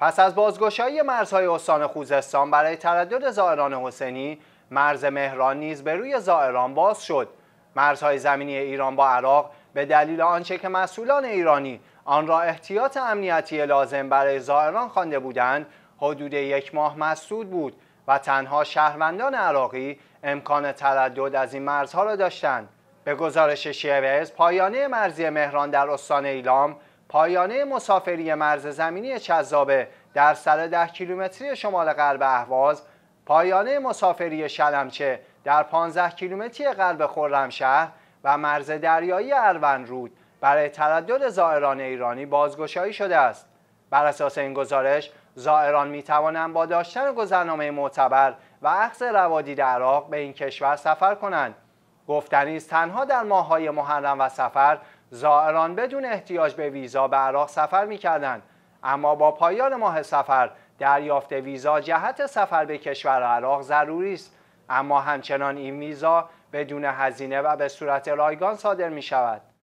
پس از بازگشایی مرزهای استان خوزستان برای تردد زائران حسینی مرز مهران نیز به روی زائران باز شد مرزهای زمینی ایران با عراق به دلیل آنچه که مسئولان ایرانی آن را احتیاط امنیتی لازم برای زائران خوانده بودند حدود یک ماه مسدود بود و تنها شهروندان عراقی امکان تردد از این مرزها را داشتند به گزارش شیوز پایانه مرزی مهران در استان ایلام پایانه مسافری مرز زمینی چذابه در ده کیلومتری شمال غرب اهواز پایانه مسافری شلمچه در 15 کیلومتری غرب خرمشهر و مرز دریایی اروند رود برای تردد زائران ایرانی بازگشایی شده است بر اساس این گزارش زائران می توانند با داشتن گذرنامه معتبر و روادی در عراق به این کشور سفر کنند گفتنی است تنها در های محرم و سفر زائران بدون احتیاج به ویزا به عراق سفر کردن، اما با پایان ماه سفر دریافت ویزا جهت سفر به کشور عراق ضروری است اما همچنان این ویزا بدون هزینه و به صورت رایگان صادر می شود